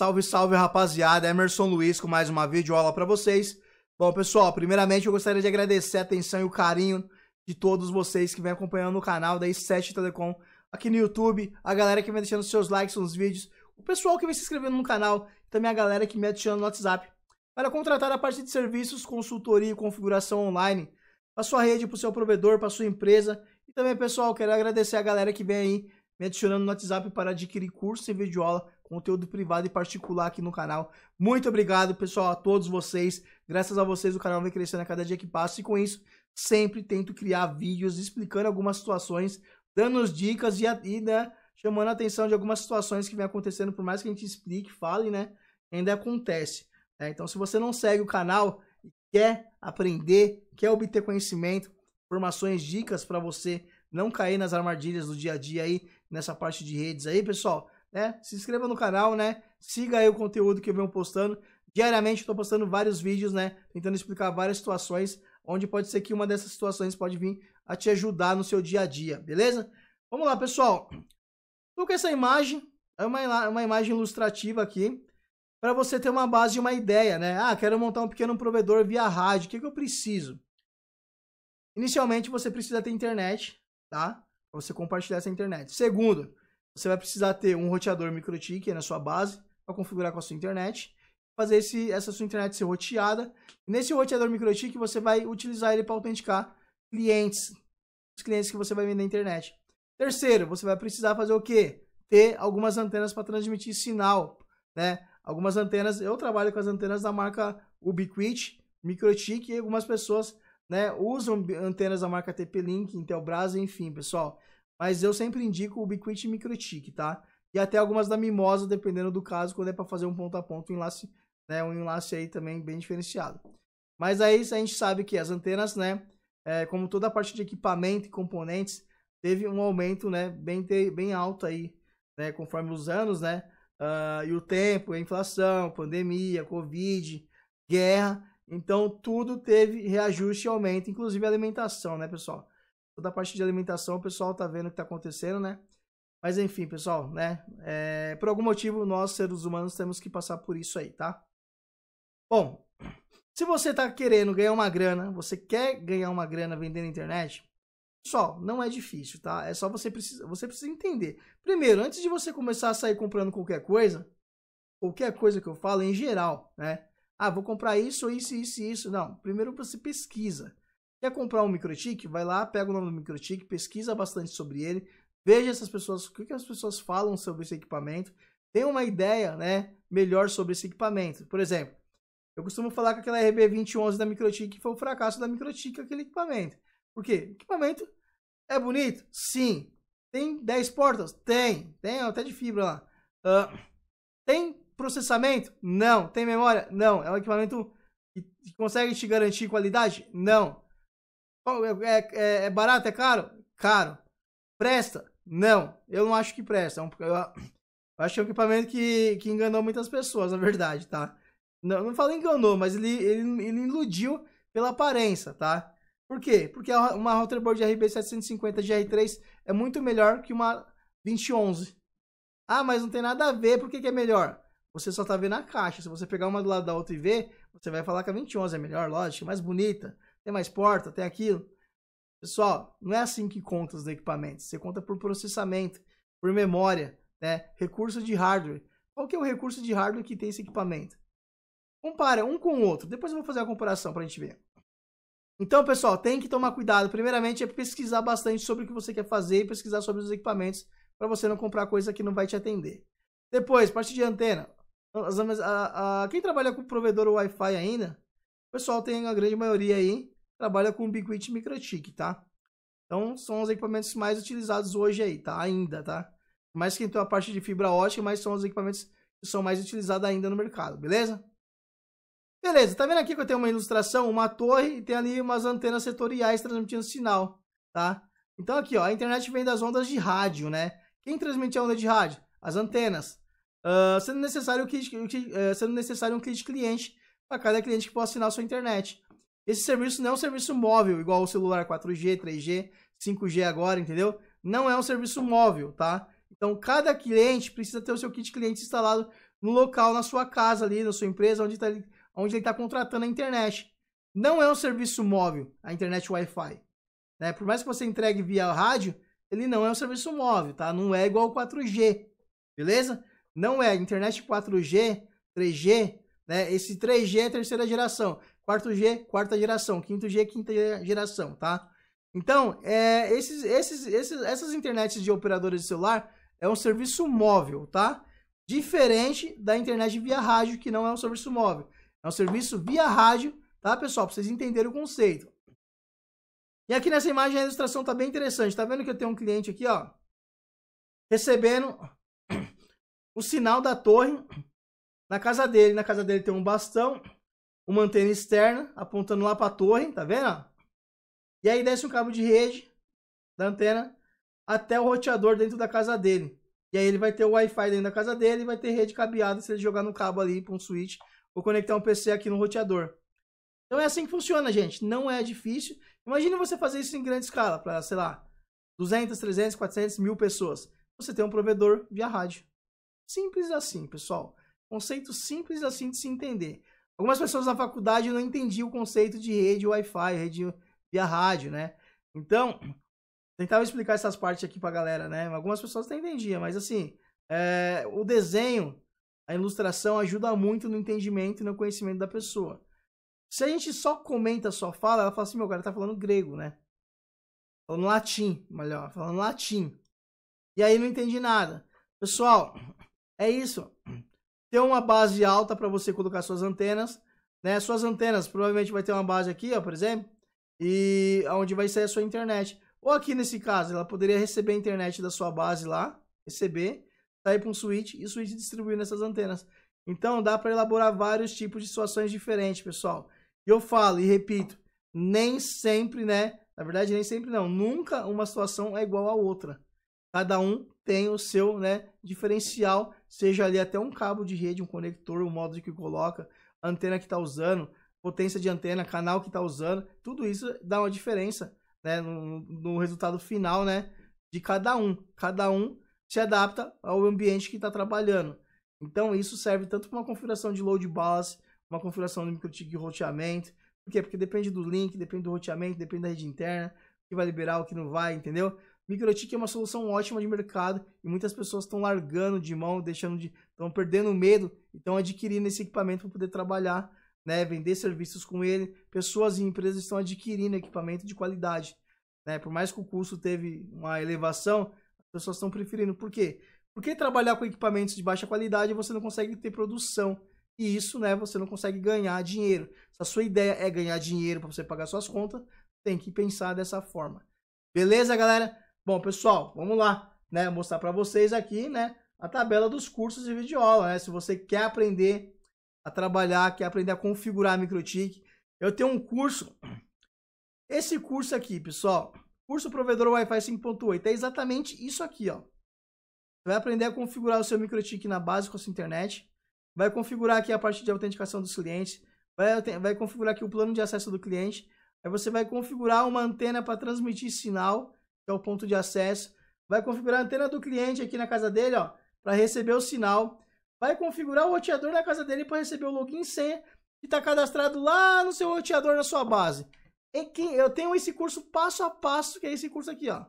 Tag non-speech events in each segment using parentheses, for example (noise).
Salve, salve, rapaziada. Emerson Luiz com mais uma videoaula para vocês. Bom, pessoal, primeiramente eu gostaria de agradecer a atenção e o carinho de todos vocês que vem acompanhando o canal da I7 Telecom aqui no YouTube, a galera que vem deixando seus likes nos vídeos, o pessoal que vem se inscrevendo no canal, também a galera que me adiciona no WhatsApp. Para contratar a parte de serviços, consultoria e configuração online para sua rede, para o seu provedor, para sua empresa. E também, pessoal, quero agradecer a galera que vem aí me adicionando no WhatsApp para adquirir curso em vídeo aula, conteúdo privado e particular aqui no canal. Muito obrigado, pessoal, a todos vocês. Graças a vocês o canal vem crescendo a cada dia que passa e com isso sempre tento criar vídeos explicando algumas situações, dando dicas e, e né, chamando a atenção de algumas situações que vem acontecendo, por mais que a gente explique, fale, né? Ainda acontece. Né? Então, se você não segue o canal e quer aprender, quer obter conhecimento, informações, dicas para você não cair nas armadilhas do dia a dia aí nessa parte de redes aí, pessoal. Né? Se inscreva no canal, né? Siga aí o conteúdo que eu venho postando. Diariamente estou postando vários vídeos, né? Tentando explicar várias situações, onde pode ser que uma dessas situações pode vir a te ajudar no seu dia a dia, beleza? Vamos lá, pessoal. Estou com essa imagem, é uma, uma imagem ilustrativa aqui, para você ter uma base e uma ideia, né? Ah, quero montar um pequeno provedor via rádio, o que, que eu preciso? Inicialmente você precisa ter internet, tá? para você compartilhar essa internet. Segundo, você vai precisar ter um roteador MikroTik na sua base para configurar com a sua internet, fazer esse, essa sua internet ser roteada. Nesse roteador MikroTik você vai utilizar ele para autenticar clientes, os clientes que você vai vender na internet. Terceiro, você vai precisar fazer o quê? Ter algumas antenas para transmitir sinal, né? Algumas antenas, eu trabalho com as antenas da marca Ubiquiti, MikroTik e algumas pessoas né? Usam antenas da marca TP-Link, Intelbras, enfim, pessoal. Mas eu sempre indico o Ubiquiti e Microtik, tá? E até algumas da Mimosa, dependendo do caso, quando é para fazer um ponto a ponto, um enlace, né? Um enlace aí também bem diferenciado. Mas aí a gente sabe que as antenas, né? É, como toda a parte de equipamento e componentes, teve um aumento, né? Bem, bem alto aí, né? Conforme os anos, né? Uh, e o tempo, a inflação, pandemia, Covid, guerra. Então, tudo teve reajuste e aumento, inclusive a alimentação, né, pessoal? Toda a parte de alimentação, o pessoal tá vendo o que tá acontecendo, né? Mas enfim, pessoal, né? É, por algum motivo, nós, seres humanos, temos que passar por isso aí, tá? Bom, se você tá querendo ganhar uma grana, você quer ganhar uma grana vendendo na internet, Pessoal, não é difícil, tá? É só você precisa, você precisa entender. Primeiro, antes de você começar a sair comprando qualquer coisa, qualquer coisa que eu falo em geral, né? Ah, vou comprar isso, isso, isso, isso. Não, primeiro você pesquisa. Quer comprar um microtique? Vai lá, pega o nome do microtique, pesquisa bastante sobre ele, veja essas pessoas, o que, que as pessoas falam sobre esse equipamento, tem uma ideia, né, melhor sobre esse equipamento. Por exemplo, eu costumo falar que aquela RB2011 da Microtik foi um fracasso da Microtik aquele equipamento. Por quê? O equipamento é bonito? Sim. Tem 10 portas? Tem. Tem até de fibra lá. Uh, tem Processamento? Não. Tem memória? Não. É um equipamento que consegue te garantir qualidade? Não. É, é, é, é barato? É caro? Caro. Presta? Não. Eu não acho que presta. É eu acho que é um equipamento que, que enganou muitas pessoas, na verdade, tá? Não, não falo enganou, mas ele, ele, ele iludiu pela aparência, tá? Por quê? Porque uma Routerboard RB750 GR3 é muito melhor que uma 2011. Ah, mas não tem nada a ver, por que, que é melhor? você só tá vendo a caixa. Se você pegar uma do lado da outra e ver, você vai falar que a 21 é melhor, lógico, é mais bonita, tem mais porta, tem aquilo. Pessoal, não é assim que conta os equipamentos. Você conta por processamento, por memória, né? Recurso de hardware. Qual que é o recurso de hardware que tem esse equipamento? Compara um com o outro. Depois eu vou fazer a comparação para a gente ver. Então, pessoal, tem que tomar cuidado. Primeiramente, é pesquisar bastante sobre o que você quer fazer e pesquisar sobre os equipamentos para você não comprar coisa que não vai te atender. Depois, parte de antena. A, a, quem trabalha com provedor Wi-Fi ainda, o pessoal tem a grande maioria aí, trabalha com Ubiquiti e MikroTik, tá? Então, são os equipamentos mais utilizados hoje aí, tá? Ainda, tá? Mais que então a parte de fibra ótica, mas são os equipamentos que são mais utilizados ainda no mercado, beleza? Beleza, tá vendo aqui que eu tenho uma ilustração, uma torre e tem ali umas antenas setoriais transmitindo sinal, tá? Então aqui, ó, a internet vem das ondas de rádio, né? Quem transmite a onda de rádio? As antenas uh, sendo, necessário um kit, uh, sendo necessário um kit cliente para cada cliente que possa assinar sua internet. Esse serviço não é um serviço móvel, igual o celular 4G, 3G, 5G agora, entendeu? Não é um serviço móvel, tá? Então, cada cliente precisa ter o seu kit cliente instalado no local, na sua casa ali, na sua empresa, onde, tá, onde ele está contratando a internet. Não é um serviço móvel, a internet Wi-Fi. Né? Por mais que você entregue via rádio, ele não é um serviço móvel, tá? Não é igual ao 4G, beleza? Não é internet 4G, 3G, né? Esse 3G é terceira geração, 4G, quarta geração, 5G, quinta geração, tá? Então, é, esses, esses, esses, essas internets de operadoras de celular é um serviço móvel, tá? Diferente da internet via rádio, que não é um serviço móvel. É um serviço via rádio, tá, pessoal? Pra vocês entenderem o conceito. E aqui nessa imagem a ilustração tá bem interessante. Tá vendo que eu tenho um cliente aqui, ó, recebendo o sinal da torre na casa dele. Na casa dele tem um bastão, uma antena externa apontando lá para a torre, tá vendo? E aí desce um cabo de rede da antena até o roteador dentro da casa dele. E aí ele vai ter o Wi-Fi dentro da casa dele e vai ter rede cabeada se ele jogar no cabo ali para um switch ou conectar um PC aqui no roteador. Então é assim que funciona, gente. Não é difícil. Imagine você fazer isso em grande escala, para, sei lá, 200, 300, 400 mil pessoas. Você tem um provedor via rádio. Simples assim, pessoal. Conceito simples assim de se entender. Algumas pessoas na faculdade não entendiam o conceito de rede Wi-Fi, rede via rádio, né? Então, (clears throat) tentava explicar essas partes aqui pra galera, né? Algumas pessoas não entendiam, mas assim, é, o desenho, a ilustração ajuda muito no entendimento e no conhecimento da pessoa. Se a gente só comenta, só fala, ela fala assim, meu cara tá falando grego, né? Falando latim, melhor, falando latim. E aí não entendi nada. Pessoal, é isso. Ter uma base alta para você colocar suas antenas, né? Suas antenas provavelmente vai ter uma base aqui, ó, por exemplo, e aonde vai sair a sua internet. Ou aqui nesse caso, ela poderia receber a internet da sua base lá, receber, sair para um switch e o switch distribuir nessas antenas. Então dá para elaborar vários tipos de situações diferentes, pessoal. E eu falo e repito, nem sempre, né? Na verdade, nem sempre não. Nunca uma situação é igual à outra. Cada um tem o seu né, diferencial, seja ali até um cabo de rede, um conector, o modo que coloca, antena que está usando, potência de antena, canal que está usando, tudo isso dá uma diferença né, no, no, resultado final né, de cada um. Cada um se adapta ao ambiente que está trabalhando. Então isso serve tanto para uma configuração de load balance, uma configuração de microtique de roteamento, por quê? Porque depende do link, depende do roteamento, depende da rede interna, que vai liberar, o que não vai, entendeu? MicroTik é uma solução ótima de mercado e muitas pessoas estão largando de mão, deixando de. estão perdendo medo e estão adquirindo esse equipamento para poder trabalhar, né? Vender serviços com ele. Pessoas e empresas estão adquirindo equipamento de qualidade. Né? Por mais que o custo teve uma elevação, as pessoas estão preferindo. Por quê? Porque trabalhar com equipamentos de baixa qualidade você não consegue ter produção. E isso, né, você não consegue ganhar dinheiro. Se a sua ideia é ganhar dinheiro para você pagar suas contas, tem que pensar dessa forma. Beleza, galera? Bom, pessoal, vamos lá, né? Mostrar para vocês aqui, né? A tabela dos cursos de videoaula, né? Se você quer aprender a trabalhar, quer aprender a configurar a MikroTik, eu tenho um curso. Esse curso aqui, pessoal, curso provedor Wi-Fi 5.8, é exatamente isso aqui, ó. Você vai aprender a configurar o seu MikroTik na base com a sua internet, vai configurar aqui a parte de autenticação dos clientes, vai, vai configurar aqui o plano de acesso do cliente, aí você vai configurar uma antena para transmitir sinal, que então, é o ponto de acesso. Vai configurar a antena do cliente aqui na casa dele, ó, para receber o sinal. Vai configurar o roteador na casa dele para receber o login C senha que está cadastrado lá no seu roteador na sua base. eu tenho esse curso passo a passo, que é esse curso aqui, ó.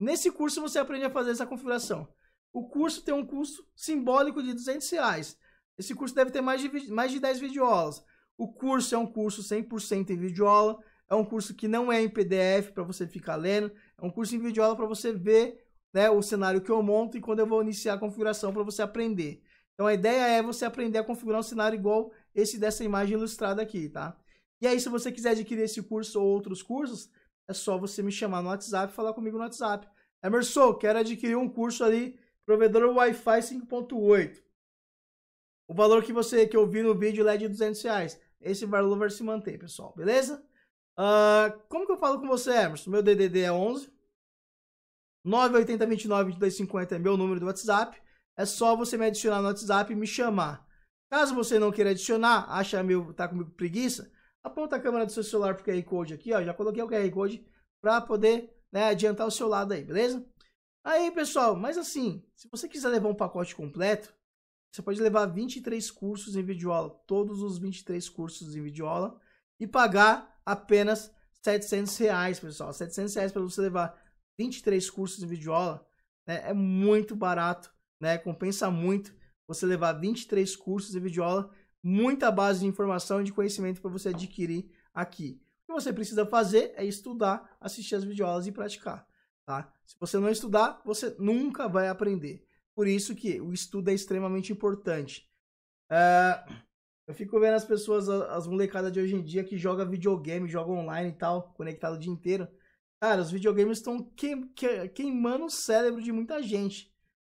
Nesse curso você aprende a fazer essa configuração. O curso tem um custo simbólico de 200 reais. Esse curso deve ter mais de, mais de 10 videoaulas. O curso é um curso 100% em videoaula. É um curso que não é em PDF para você ficar lendo. É um curso em videoaula para você ver né, o cenário que eu monto e quando eu vou iniciar a configuração para você aprender. Então a ideia é você aprender a configurar um cenário igual esse dessa imagem ilustrada aqui, tá? E aí, se você quiser adquirir esse curso ou outros cursos, é só você me chamar no WhatsApp e falar comigo no WhatsApp. Emerson, quero adquirir um curso ali, provedor Wi-Fi 5.8. O valor que você que eu vi no vídeo é de 200 reais. Esse valor vai se manter, pessoal, beleza? Uh, como que eu falo com você, Emerson? Meu DDD é 11 980 29 2250 é meu número do WhatsApp. É só você me adicionar no WhatsApp e me chamar. Caso você não queira adicionar, acha meu, tá comigo preguiça, aponta a câmera do seu celular pro QR Code aqui, ó. Já coloquei o QR Code para poder né, adiantar o seu lado aí, beleza? Aí, pessoal, mas assim, se você quiser levar um pacote completo, você pode levar 23 cursos em videoaula, todos os 23 cursos em videoaula, e pagar apenas 700 reais, pessoal. 700 reais para você levar 23 cursos de videoaula né, é muito barato, né? Compensa muito você levar 23 cursos de videoaula, muita base de informação e de conhecimento para você adquirir aqui. O que você precisa fazer é estudar, assistir as videoaulas e praticar, tá? Se você não estudar, você nunca vai aprender. Por isso que o estudo é extremamente importante. Uh, eu fico vendo as pessoas, as molecadas de hoje em dia que joga videogame, joga online e tal, conectado o dia inteiro. Cara, os videogames estão queimando o cérebro de muita gente.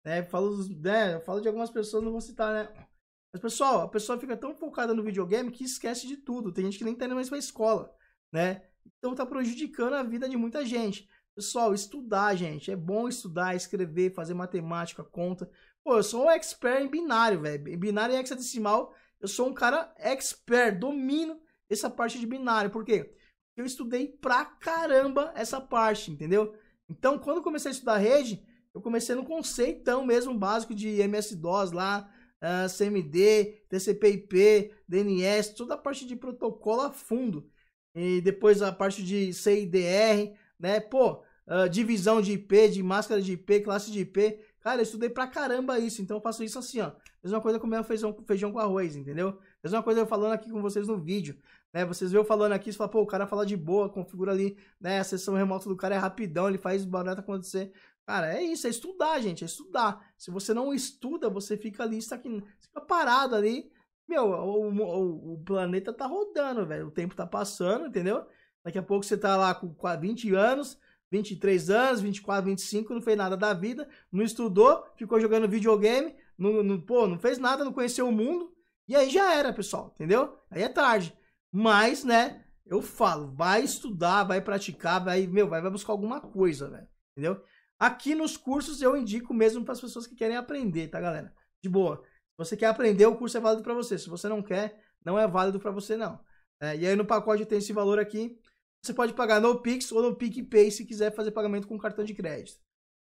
Né? Falo, né? Eu falo de algumas pessoas, não vou citar, né? Mas, pessoal, a pessoa fica tão focada no videogame que esquece de tudo. Tem gente que nem tá indo mais pra escola, né? Então tá prejudicando a vida de muita gente. Pessoal, estudar, gente. É bom estudar, escrever, fazer matemática, conta. Pô, eu sou um expert em binário, velho. Binário e hexadecimal eu sou um cara expert, domino essa parte de binário. Por quê? Eu estudei pra caramba essa parte, entendeu? Então, quando comecei a estudar rede, eu comecei no conceitão mesmo básico de MS-DOS lá, uh, ah, CMD, TCP/IP, DNS, toda a parte de protocolo a fundo. E depois a parte de CIDR, né? Pô, uh, divisão de IP, de máscara de IP, classe de IP. Cara, eu estudei pra caramba isso, então eu faço isso assim, ó. Mesma coisa eu feijão, feijão com arroz, entendeu? Mesma coisa eu falando aqui com vocês no vídeo, né? Vocês veem eu falando aqui, você fala, pô, o cara fala de boa, configura ali, né? A sessão remota do cara é rapidão, ele faz barato acontecer. Cara, é isso, é estudar, gente, é estudar. Se você não estuda, você fica ali, está aqui, fica parado ali. Meu, o, o, o planeta tá rodando, velho. O tempo tá passando, entendeu? Daqui a pouco você tá lá com 20 anos, 23 anos, 24, 25, não fez nada da vida, não estudou, ficou jogando videogame, não, não, pô, não fez nada, não conheceu o mundo. E aí já era, pessoal, entendeu? Aí é tarde. Mas, né, eu falo, vai estudar, vai praticar, vai, meu, vai, vai buscar alguma coisa, né Entendeu? Aqui nos cursos eu indico mesmo para as pessoas que querem aprender, tá, galera? De boa. Se você quer aprender, o curso é válido para você. Se você não quer, não é válido para você, não. É, e aí no pacote tem esse valor aqui, você pode pagar no Pix ou no PicPay se quiser fazer pagamento com cartão de crédito.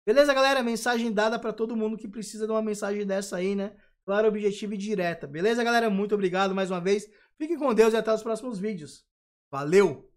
Beleza, galera? Mensagem dada para todo mundo que precisa de uma mensagem dessa aí, né? Claro, objetivo e direta. Beleza, galera? Muito obrigado mais uma vez. Fique com Deus e até os próximos vídeos. Valeu!